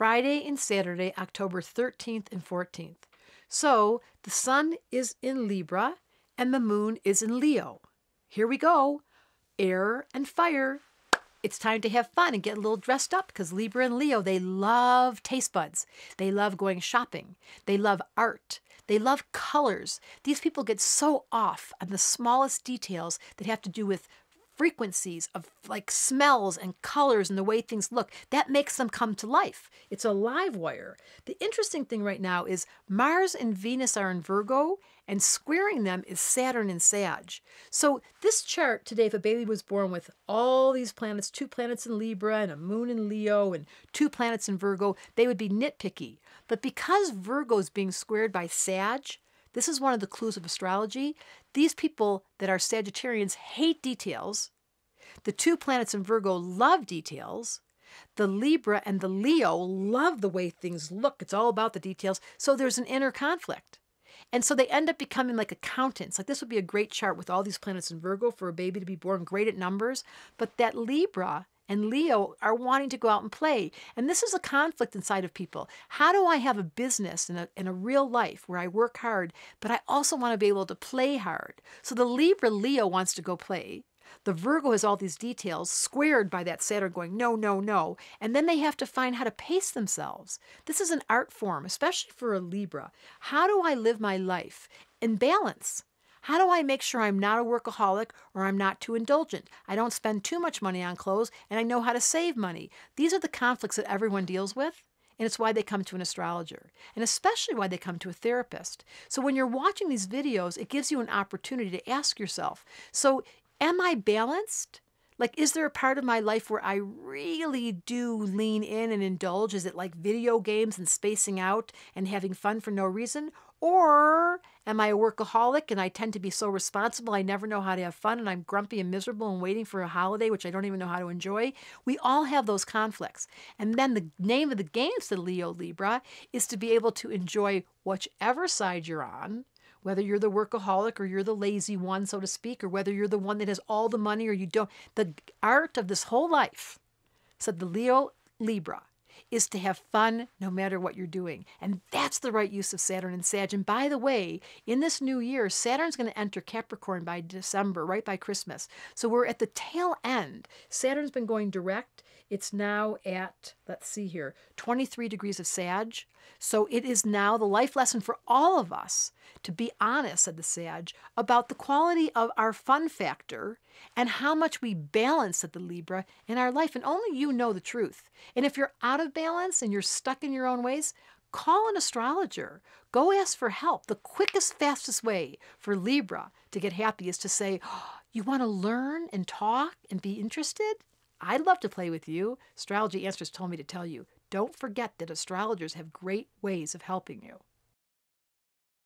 Friday and Saturday, October 13th and 14th. So the sun is in Libra and the moon is in Leo. Here we go air and fire. It's time to have fun and get a little dressed up because Libra and Leo, they love taste buds. They love going shopping. They love art. They love colors. These people get so off on the smallest details that have to do with frequencies of like smells and colors and the way things look. That makes them come to life. It's a live wire. The interesting thing right now is Mars and Venus are in Virgo, and squaring them is Saturn and Sag. So this chart today, if a baby was born with all these planets, two planets in Libra and a moon in Leo and two planets in Virgo, they would be nitpicky. But because Virgo is being squared by Sag, this is one of the clues of astrology. These people that are Sagittarians hate details. The two planets in Virgo love details. The Libra and the Leo love the way things look. It's all about the details. So there's an inner conflict. And so they end up becoming like accountants. Like this would be a great chart with all these planets in Virgo for a baby to be born great at numbers. But that Libra and Leo are wanting to go out and play. And this is a conflict inside of people. How do I have a business and a, and a real life where I work hard, but I also want to be able to play hard? So the Libra Leo wants to go play. The Virgo has all these details squared by that Saturn going, no, no, no. And then they have to find how to pace themselves. This is an art form, especially for a Libra. How do I live my life in balance? How do I make sure I'm not a workaholic or I'm not too indulgent? I don't spend too much money on clothes and I know how to save money. These are the conflicts that everyone deals with. And it's why they come to an astrologer, and especially why they come to a therapist. So, when you're watching these videos, it gives you an opportunity to ask yourself so, am I balanced? Like, is there a part of my life where I really do lean in and indulge? Is it like video games and spacing out and having fun for no reason? Or am I a workaholic and I tend to be so responsible I never know how to have fun and I'm grumpy and miserable and waiting for a holiday which I don't even know how to enjoy? We all have those conflicts. And then the name of the game, said Leo Libra, is to be able to enjoy whichever side you're on. Whether you're the workaholic or you're the lazy one, so to speak, or whether you're the one that has all the money or you don't, the art of this whole life, said the Leo Libra, is to have fun no matter what you're doing. And that's the right use of Saturn and Sag. And by the way, in this new year, Saturn's going to enter Capricorn by December, right by Christmas. So we're at the tail end. Saturn's been going direct. It's now at, let's see here, 23 degrees of Sag. So it is now the life lesson for all of us to be honest, said the Sag, about the quality of our fun factor and how much we balance, said the Libra, in our life. And only you know the truth. And if you're out of of balance and you're stuck in your own ways, call an astrologer. Go ask for help. The quickest, fastest way for Libra to get happy is to say, oh, You want to learn and talk and be interested? I'd love to play with you. Astrology Answers told me to tell you. Don't forget that astrologers have great ways of helping you.